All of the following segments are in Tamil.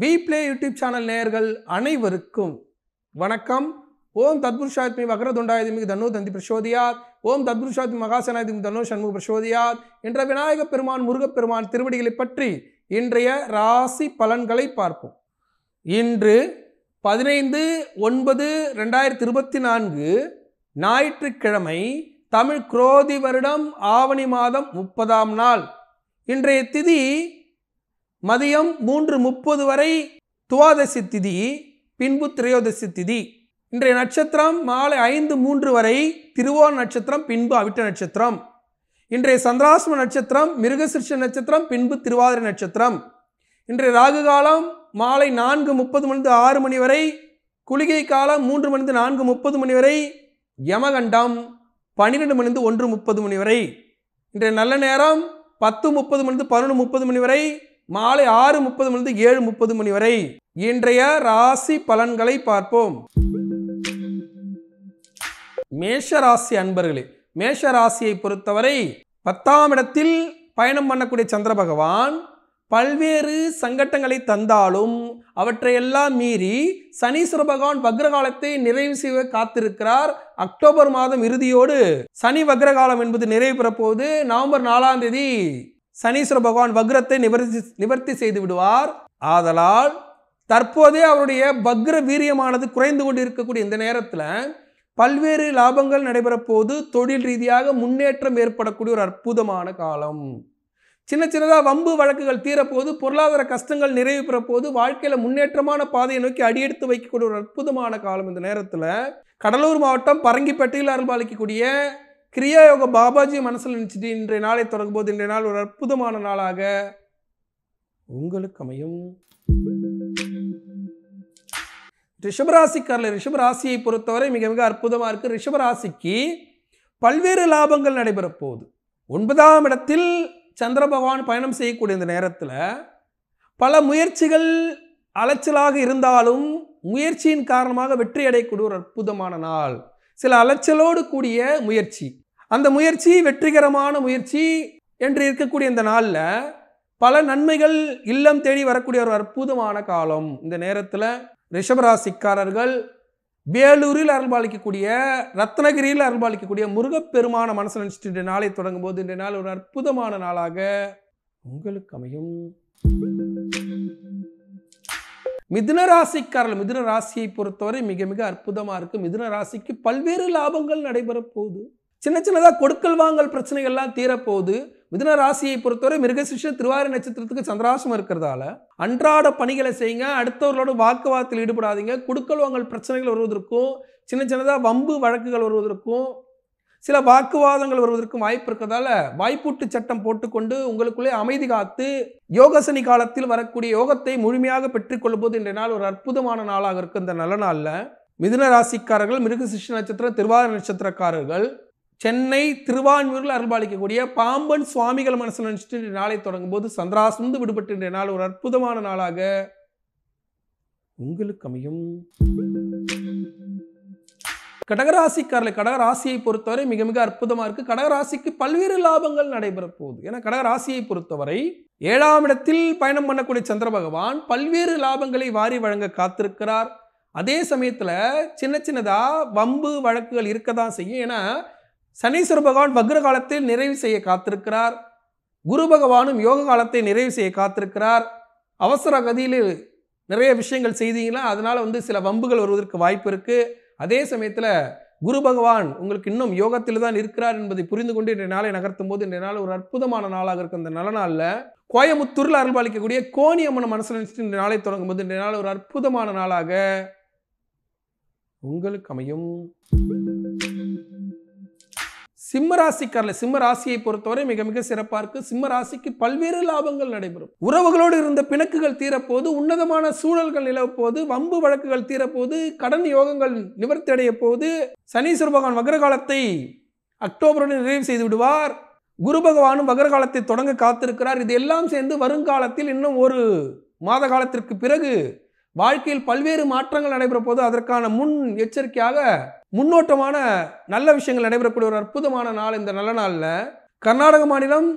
வி பிளே யூடியூப் சேனல் நேயர்கள் அனைவருக்கும் வணக்கம் ஓம் தத்புருஷாத்மி வக்ரதுண்டாயுதிமிகு தன்னு தந்தி பிரசோதியார் ஓம் தத்புருஷாத்மி மகாசனாயுதிமி தன்னு சண்முக பிரசோதியார் என்ற விநாயகப் பெருமான் முருகப்பெருமான் திருவடிகளை பற்றி இன்றைய ராசி பலன்களை பார்ப்போம் இன்று பதினைந்து ஒன்பது ரெண்டாயிரத்தி இருபத்தி நான்கு ஞாயிற்றுக்கிழமை தமிழ் குரோதி வருடம் ஆவணி மாதம் முப்பதாம் நாள் இன்றைய திதி மதியம் மூன்று முப்பது வரை துவாதசி திதி பின்பு திரையோதசி திதி இன்றைய நட்சத்திரம் மாலை ஐந்து மூன்று வரை திருவோண நட்சத்திரம் பின்பு அவிட்ட நட்சத்திரம் இன்றைய சந்திராசம நட்சத்திரம் மிருகசிருஷ்ண நட்சத்திரம் பின்பு திருவாதிரை நட்சத்திரம் இன்றைய ராகு காலம் மாலை நான்கு முப்பது மணிந்து ஆறு மணி வரை குளிகை காலம் மூன்று மணிந்து நான்கு முப்பது மணி வரை யமகண்டம் பன்னிரெண்டு மணிந்து ஒன்று முப்பது மணி வரை இன்றைய நல்ல நேரம் பத்து முப்பது மணிந்து பதினொன்று முப்பது மணி வரை மாலை ஆறு முப்பது மணிலிருந்து ஏழு முப்பது மணி வரை இன்றைய ராசி பலன்களை பார்ப்போம் மேஷ ராசி அன்பர்களே மேஷ ராசியை பொறுத்தவரை பத்தாம் இடத்தில் பயணம் பண்ணக்கூடிய சந்திர பகவான் பல்வேறு சங்கட்டங்களை தந்தாலும் அவற்றையெல்லாம் மீறி சனீஸ்வர பகவான் வக்ரகாலத்தை நிறைவு செய்ய காத்திருக்கிறார் அக்டோபர் மாதம் இறுதியோடு சனி வக்ரகாலம் என்பது நிறைவு பெறப்போது நவம்பர் நாலாம் தேதி சனீஸ்வர பகவான் வக்ரத்தை நிவர்த்தி நிவர்த்தி செய்து விடுவார் ஆதலால் தற்போதே அவருடைய பக்ர வீரியமானது குறைந்து கொண்டு இருக்கக்கூடிய இந்த நேரத்தில் பல்வேறு லாபங்கள் நடைபெற போது தொழில் ரீதியாக முன்னேற்றம் ஏற்படக்கூடிய ஒரு அற்புதமான காலம் சின்ன சின்னதாக வம்பு வழக்குகள் தீரப்போது பொருளாதார கஷ்டங்கள் நிறைவு பெற போது வாழ்க்கையில் முன்னேற்றமான பாதையை நோக்கி அடியெடுத்து வைக்கக்கூடிய ஒரு அற்புதமான காலம் இந்த நேரத்தில் கடலூர் மாவட்டம் பரங்கிப்பட்டியில் அருள்பாலிக்கக்கூடிய கிரியாயோக பாபாஜி மனசில் நினச்சிட்டு இன்றைய நாளை தொடங்கும் போது இன்றைய நாள் ஒரு அற்புதமான நாளாக உங்களுக்கு அமையும் ரிஷபராசிக்காரில் ரிஷபராசியை பொறுத்தவரை மிக மிக அற்புதமாக இருக்குது ரிஷபராசிக்கு பல்வேறு லாபங்கள் நடைபெறப் போகுது ஒன்பதாம் இடத்தில் சந்திர பகவான் பயணம் செய்யக்கூடிய இந்த நேரத்தில் பல முயற்சிகள் அலைச்சலாக இருந்தாலும் முயற்சியின் காரணமாக வெற்றி அடையக்கூடிய ஒரு அற்புதமான நாள் சில அலைச்சலோடு கூடிய முயற்சி அந்த முயற்சி வெற்றிகரமான முயற்சி என்று இருக்கக்கூடிய இந்த நாளில் பல நன்மைகள் இல்லம் தேடி வரக்கூடிய ஒரு அற்புதமான காலம் இந்த நேரத்தில் ரிஷபராசிக்காரர்கள் வேலூரில் அருள்பாலிக்கக்கூடிய ரத்னகிரியில் அருள்பாலிக்கக்கூடிய முருகப்பெருமான மனசு நினச்சிட்டு இன்றைய நாளை தொடங்கும் போது இன்றைய நாள் ஒரு அற்புதமான நாளாக உங்களுக்கு அமையும் மிதுன ராசிக்காரர்கள் மிதுன ராசியை பொறுத்தவரை மிக மிக அற்புதமாக இருக்கும் மிதுன ராசிக்கு பல்வேறு லாபங்கள் நடைபெறப் போகுது சின்ன சின்னதாக கொடுக்கல் வாங்கல் பிரச்சனைகள்லாம் தீரப்போகுது மிதுன ராசியை பொறுத்தவரை மிருகசிஷ திருவாரி நட்சத்திரத்துக்கு சந்திராசம் இருக்கிறதால அன்றாட பணிகளை செய்யுங்க அடுத்தவர்களோட வாக்குவாதத்தில் ஈடுபடாதீங்க கொடுக்கல் வாங்கல் பிரச்சனைகள் வருவதற்கும் சின்ன சின்னதாக வம்பு வழக்குகள் வருவதற்கும் சில வாக்குவாதங்கள் வருவதற்கு வாய்ப்பு இருக்கிறதால வாய்ப்பூட்டு சட்டம் போட்டுக்கொண்டு உங்களுக்குள்ளே அமைதி காத்து யோகசனி காலத்தில் வரக்கூடிய யோகத்தை முழுமையாக பெற்றுக்கொள்ளும்போது இன்றைய நாள் ஒரு அற்புதமான நாளாக இருக்கும் இந்த நல்ல நாளில் மிதுன ராசிக்காரர்கள் மிருகசிஷ்ண நட்சத்திரம் திருவார நட்சத்திரக்காரர்கள் சென்னை திருவான்மூரில் அருள்பாலிக்கக்கூடிய பாம்பன் சுவாமிகள் மனசில் நினச்சிட்டு நாளை தொடங்கும் போது சந்திராசந்து விடுபட்டு இன்றைய நாள் ஒரு அற்புதமான நாளாக உங்களுக்கு அமையும் கடகராசிக்காரர்கள் கடகராசியை பொறுத்தவரை மிக மிக அற்புதமாக இருக்குது கடகராசிக்கு பல்வேறு லாபங்கள் நடைபெற போகுது ஏன்னா கடகராசியை பொறுத்தவரை ஏழாம் இடத்தில் பயணம் பண்ணக்கூடிய சந்திர பகவான் பல்வேறு லாபங்களை வாரி வழங்க காத்திருக்கிறார் அதே சமயத்தில் சின்ன சின்னதாக வம்பு வழக்குகள் இருக்க தான் செய்யும் ஏன்னா சனீஸ்வர பகவான் வக்ர காலத்தில் நிறைவு செய்ய காத்திருக்கிறார் குரு பகவானும் யோக காலத்தை நிறைவு செய்ய காத்திருக்கிறார் அவசர கதியில் நிறைய விஷயங்கள் செய்தீங்கன்னா அதனால் வந்து சில வம்புகள் வருவதற்கு வாய்ப்பு இருக்குது அதே சமயத்தில் குரு பகவான் உங்களுக்கு இன்னும் யோகத்தில் தான் இருக்கிறார் என்பதை புரிந்து கொண்டு இன்றைய நாளை நகர்த்தும் போது இன்றைய நாள் ஒரு அற்புதமான நாளாக இருக்கும் இந்த நல நாளில் கோயமுத்தூரில் அருள்பாலிக்கக்கூடிய கோணி அம்மன் மனசில் நினைச்சிட்டு இன்றைய நாளை தொடங்கும் போது இன்றைய நாள் ஒரு அற்புதமான நாளாக உங்களுக்கு அமையும் ராசிக்காரில் சிம்ம ராசியை பொறுத்தவரை மிக மிக சிறப்பாக இருக்குது சிம்ம ராசிக்கு பல்வேறு லாபங்கள் நடைபெறும் உறவுகளோடு இருந்த பிணக்குகள் தீரப்போது உன்னதமான சூழல்கள் நிலவப்போது வம்பு வழக்குகள் தீரப்போது கடன் யோகங்கள் நிவர்த்தி அடைய போது சனீஸ்வர பகவான் வக்ரகாலத்தை அக்டோபருடன் நிறைவு செய்து விடுவார் குரு பகவானும் வக்ரகாலத்தை தொடங்க காத்திருக்கிறார் இது எல்லாம் சேர்ந்து வருங்காலத்தில் இன்னும் ஒரு மாத காலத்திற்கு பிறகு வாழ்க்கையில் பல்வேறு மாற்றங்கள் நடைபெறும் போது அதற்கான முன் எச்சரிக்கையாக முன்னோட்டமான நல்ல விஷயங்கள் நடைபெறக்கூடிய ஒரு அற்புதமான நாள் இந்த நல்ல நாளில் கர்நாடக மாநிலம்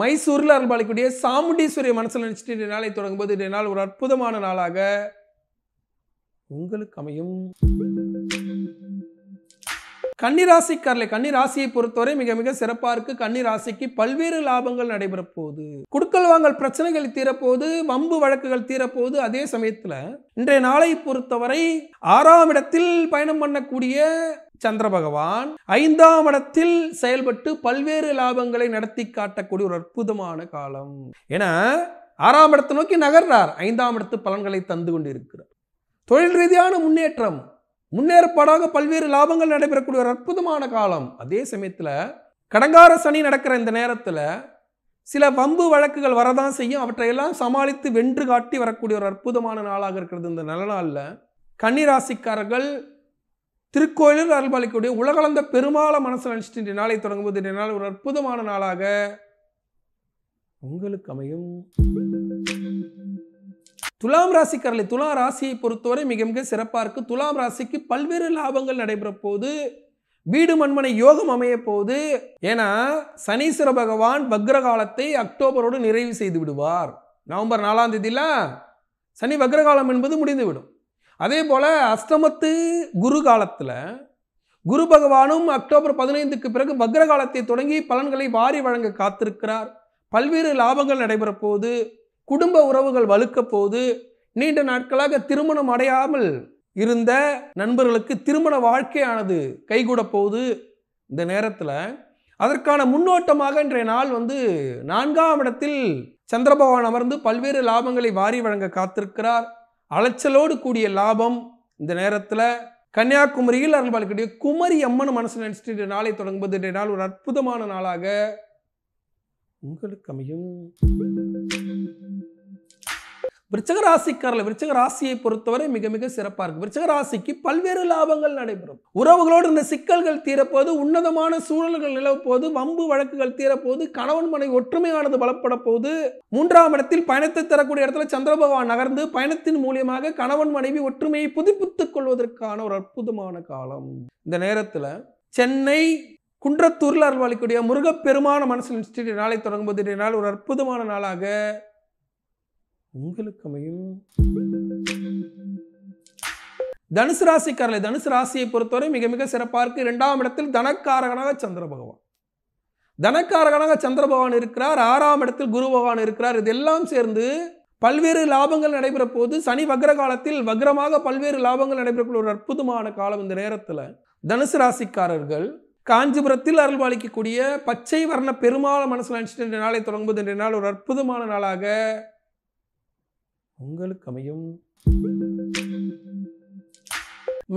மைசூரில் அருள்பாலிக்கூடிய சாமுண்டீஸ்வரிய மனசில் நினச்சிட்டு இந்த நாளை தொடங்கும்போது இந்த நாள் ஒரு அற்புதமான நாளாக உங்களுக்கு அமையும் கன்னிராசிக்காரர்களை கன்னிராசியை பொறுத்தவரை மிக மிக சிறப்பாக இருக்கு கன்னிராசிக்கு பல்வேறு லாபங்கள் நடைபெற போகுது குடுக்கல் வாங்கல் பிரச்சனைகள் தீரப்போகுது வம்பு வழக்குகள் தீரப்போகுது அதே சமயத்தில் இன்றைய நாளை பொறுத்தவரை ஆறாம் இடத்தில் பயணம் பண்ணக்கூடிய சந்திர பகவான் ஐந்தாம் இடத்தில் செயல்பட்டு பல்வேறு லாபங்களை நடத்தி காட்டக்கூடிய ஒரு அற்புதமான காலம் ஏன்னா ஆறாம் இடத்தை நோக்கி நகர்றார் ஐந்தாம் இடத்து பலன்களை தந்து கொண்டிருக்கிறார் தொழில் ரீதியான முன்னேற்றம் முன்னேற்பாடாக பல்வேறு லாபங்கள் நடைபெறக்கூடிய ஒரு அற்புதமான காலம் அதே சமயத்தில் கடங்கார சனி நடக்கிற இந்த நேரத்தில் சில வம்பு வழக்குகள் வரதான் செய்யும் அவற்றையெல்லாம் சமாளித்து வென்று காட்டி வரக்கூடிய ஒரு அற்புதமான நாளாக இருக்கிறது இந்த நல்ல நாளில் கன்னிராசிக்காரர்கள் திருக்கோயிலில் அருள்பாலிக்கக்கூடிய உலகளந்த பெருமாள மனசு நினச்சிட்டு இன்றைய நாளை தொடங்கும்போது இன்றைய நாள் ஒரு அற்புதமான நாளாக உங்களுக்கு அமையும் துலாம் ராசிக்காரர்களை துலாம் ராசியை பொறுத்தவரை மிக மிக சிறப்பாக இருக்குது துலாம் ராசிக்கு பல்வேறு லாபங்கள் நடைபெற போது வீடு மண்மனை யோகம் அமைய போகுது ஏன்னா சனீஸ்வர பகவான் வக்ர காலத்தை அக்டோபரோடு நிறைவு செய்து விடுவார் நவம்பர் நாலாம் தேதியில் சனி பக்ரகாலம் என்பது முடிந்துவிடும் அதே போல் அஷ்டமத்து குரு காலத்தில் குரு பகவானும் அக்டோபர் பதினைந்துக்கு பிறகு வக்ர காலத்தை தொடங்கி பலன்களை வாரி வழங்க காத்திருக்கிறார் பல்வேறு லாபங்கள் நடைபெற போகுது குடும்ப உறவுகள் வலுக்க போது நீண்ட நாட்களாக திருமணம் அடையாமல் இருந்த நண்பர்களுக்கு திருமண வாழ்க்கையானது கைகூட போகுது இந்த நேரத்தில் அதற்கான முன்னோட்டமாக இன்றைய நாள் வந்து நான்காம் இடத்தில் சந்திரபகவான் அமர்ந்து பல்வேறு லாபங்களை வாரி வழங்க காத்திருக்கிறார் அலைச்சலோடு கூடிய லாபம் இந்த நேரத்தில் கன்னியாகுமரியில் அருள்பாலிக்கூடிய குமரி அம்மன் மனசு நினைச்சிட்டு நாளை தொடங்குவது இன்றைய நாள் ஒரு அற்புதமான நாளாக உங்களுக்கு அமையும் விருச்சக ராசிக்காரர்கள் விருச்சக ராசியை பொறுத்தவரை மிக மிக சிறப்பாக இருக்கும் விருச்சக ராசிக்கு பல்வேறு லாபங்கள் நடைபெறும் உறவுகளோடு இந்த சிக்கல்கள் தீரப்போது உன்னதமான சூழல்கள் நிலவப்போது வம்பு வழக்குகள் தீரப்போது கணவன் மனை ஒற்றுமையானது பலப்பட போது மூன்றாம் இடத்தில் பயணத்தை தரக்கூடிய இடத்துல சந்திரபகவான் நகர்ந்து பயணத்தின் மூலியமாக கணவன் மனைவி ஒற்றுமையை புதுப்பித்துக் கொள்வதற்கான ஒரு அற்புதமான காலம் இந்த நேரத்தில் சென்னை குன்றத்தூரில் அருள்வாளிக்கூடிய முருகப்பெருமான மனசு இன்ஸ்டியூட் நாளை தொடங்கும்போது நாள் ஒரு அற்புதமான நாளாக உங்களுக்கு அமையும் தனுசு ராசிக்காரர்களை தனுசு ராசியை பொறுத்தவரை மிக மிக சிறப்பாக இருக்கு இரண்டாம் இடத்தில் தனக்காரகனாக சந்திர பகவான் தனக்காரகனாக சந்திர பகவான் இருக்கிறார் ஆறாம் இடத்தில் குரு பகவான் இருக்கிறார் இதெல்லாம் சேர்ந்து பல்வேறு லாபங்கள் நடைபெற போது சனி வக்ர காலத்தில் வக்ரமாக பல்வேறு லாபங்கள் நடைபெறக்கூடிய ஒரு அற்புதமான காலம் இந்த நேரத்தில் தனுசு ராசிக்காரர்கள் காஞ்சிபுரத்தில் அருள்பாலிக்கக்கூடிய பச்சை வர்ண பெருமாள் மனசில் நினச்சிட்டு நாளை தொடங்குவது என்ற நாள் ஒரு அற்புதமான நாளாக உங்களுக்கு அமையும்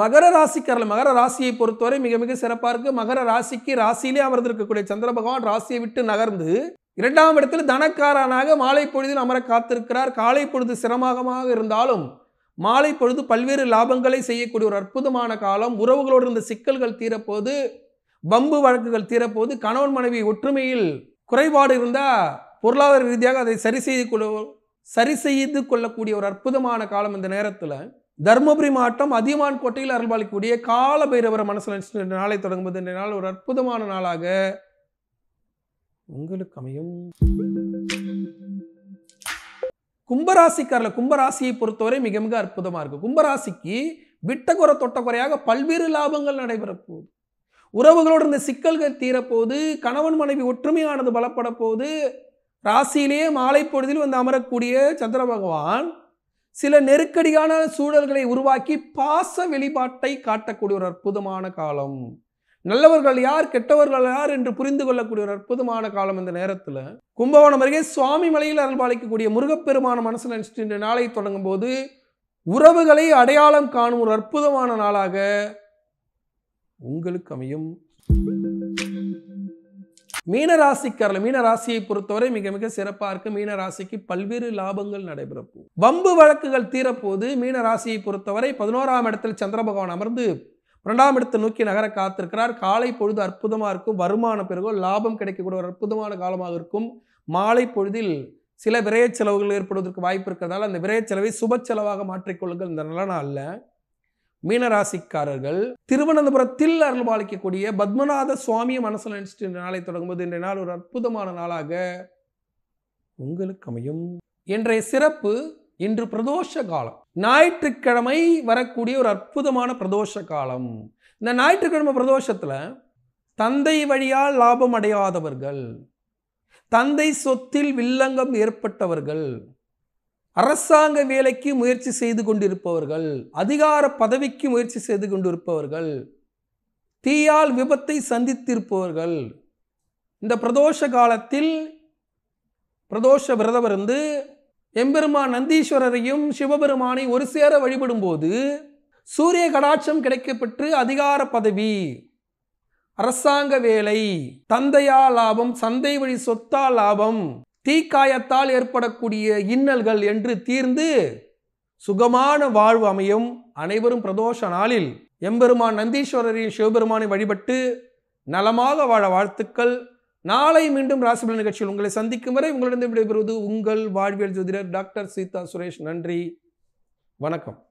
மகர ராசிக்காரர்கள் மகர ராசியை பொறுத்தவரை மிக மிக சிறப்பாக இருக்குது மகர ராசிக்கு ராசியிலே அமர்ந்து இருக்கக்கூடிய சந்திர பகவான் ராசியை விட்டு நகர்ந்து இரண்டாம் இடத்தில் தனக்காரனாக மாலை பொழுதில் அமர காத்திருக்கிறார் காலை பொழுது சிரமமாக இருந்தாலும் மாலை பொழுது பல்வேறு லாபங்களை செய்யக்கூடிய ஒரு அற்புதமான காலம் உறவுகளோடு இருந்த சிக்கல்கள் தீரப்போது பம்பு வழக்குகள் தீரப்போது கணவன் மனைவி ஒற்றுமையில் குறைபாடு இருந்தால் பொருளாதார ரீதியாக அதை சரி செய்து சரி செய்து கொள்ளக்கூடிய ஒரு அற்புதமான காலம் இந்த நேரத்தில் தர்மபுரி மாவட்டம் அதியமான் கோட்டையில் அருள்பாலிக்கூடிய கால பைரவர மனசில் நினைச்சு நாளை தொடங்கும்போது இந்த நாள் ஒரு அற்புதமான நாளாக உங்களுக்கு அமையும் கும்பராசிக்காரில் கும்பராசியை பொறுத்தவரை மிக மிக அற்புதமாக இருக்கும் கும்பராசிக்கு தொட்ட தொட்டக்குறையாக பல்வேறு லாபங்கள் நடைபெறப்போகுது உறவுகளோடு இந்த சிக்கல்கள் தீரப்போது கணவன் மனைவி ஒற்றுமையானது பலப்பட போகுது ராசியிலேயே மாலை பொழுதில் வந்து அமரக்கூடிய சந்திர பகவான் சில நெருக்கடியான சூழல்களை உருவாக்கி பாச வெளிப்பாட்டை காட்டக்கூடிய ஒரு அற்புதமான காலம் நல்லவர்கள் யார் கெட்டவர்கள் யார் என்று புரிந்து கொள்ளக்கூடிய ஒரு அற்புதமான காலம் இந்த நேரத்தில் கும்பகோணம் அருகே சுவாமி மலையில் அருள்பாளிக்கக்கூடிய முருகப்பெருமான மனசில் இன்று நாளை தொடங்கும் போது உறவுகளை அடையாளம் காணும் ஒரு அற்புதமான நாளாக உங்களுக்கு அமையும் மீனராசிக்காரில் மீனராசியை பொறுத்தவரை மிக மிக சிறப்பாக இருக்கு மீனராசிக்கு பல்வேறு லாபங்கள் நடைபெறப்போம் வம்பு வழக்குகள் தீரப்போது மீனராசியை பொறுத்தவரை பதினோராம் இடத்தில் சந்திர பகவான் அமர்ந்து இரண்டாம் இடத்தை நோக்கி நகர காத்திருக்கிறார் காலை பொழுது அற்புதமாக இருக்கும் வருமான பிறகு லாபம் கிடைக்கக்கூடிய ஒரு அற்புதமான காலமாக இருக்கும் மாலை பொழுதில் சில விரைய செலவுகள் ஏற்படுவதற்கு வாய்ப்பு இருக்கிறதால அந்த விரைய செலவை சுப செலவாக மாற்றிக்கொள்ளுங்கள் இந்த நல்ல நாளில் மீனராசிக்காரர்கள் திருவனந்தபுரத்தில் அருள்பாலிக்கக்கூடிய பத்மநாத சுவாமிய மனசில் நினைச்சிட்டு நாளை தொடங்கும்போது இன்றைய நாள் ஒரு அற்புதமான நாளாக உங்களுக்கு அமையும் இன்றைய சிறப்பு இன்று பிரதோஷ காலம் ஞாயிற்றுக்கிழமை வரக்கூடிய ஒரு அற்புதமான பிரதோஷ காலம் இந்த ஞாயிற்றுக்கிழமை பிரதோஷத்தில் தந்தை வழியால் லாபம் அடையாதவர்கள் தந்தை சொத்தில் வில்லங்கம் ஏற்பட்டவர்கள் அரசாங்க வேலைக்கு முயற்சி செய்து கொண்டிருப்பவர்கள் அதிகார பதவிக்கு முயற்சி செய்து கொண்டிருப்பவர்கள் தீயால் விபத்தை சந்தித்திருப்பவர்கள் இந்த பிரதோஷ காலத்தில் பிரதோஷ விரதம் இருந்து எம்பெருமான் நந்தீஸ்வரரையும் சிவபெருமானை ஒரு சேர வழிபடும்போது சூரிய கடாட்சம் கிடைக்கப்பெற்று அதிகார பதவி அரசாங்க வேலை தந்தையா லாபம் சந்தை வழி சொத்தா லாபம் தீக்காயத்தால் ஏற்படக்கூடிய இன்னல்கள் என்று தீர்ந்து சுகமான வாழ்வு அமையும் அனைவரும் பிரதோஷ நாளில் எம்பெருமான் நந்தீஸ்வரரின் சிவபெருமானை வழிபட்டு நலமாக வாழ வாழ்த்துக்கள் நாளை மீண்டும் ராசிபலன் நிகழ்ச்சியில் உங்களை சந்திக்கும் வரை உங்களிடம் விடைபெறுவது உங்கள் வாழ்வியல் ஜோதிடர் டாக்டர் சீதா சுரேஷ் நன்றி வணக்கம்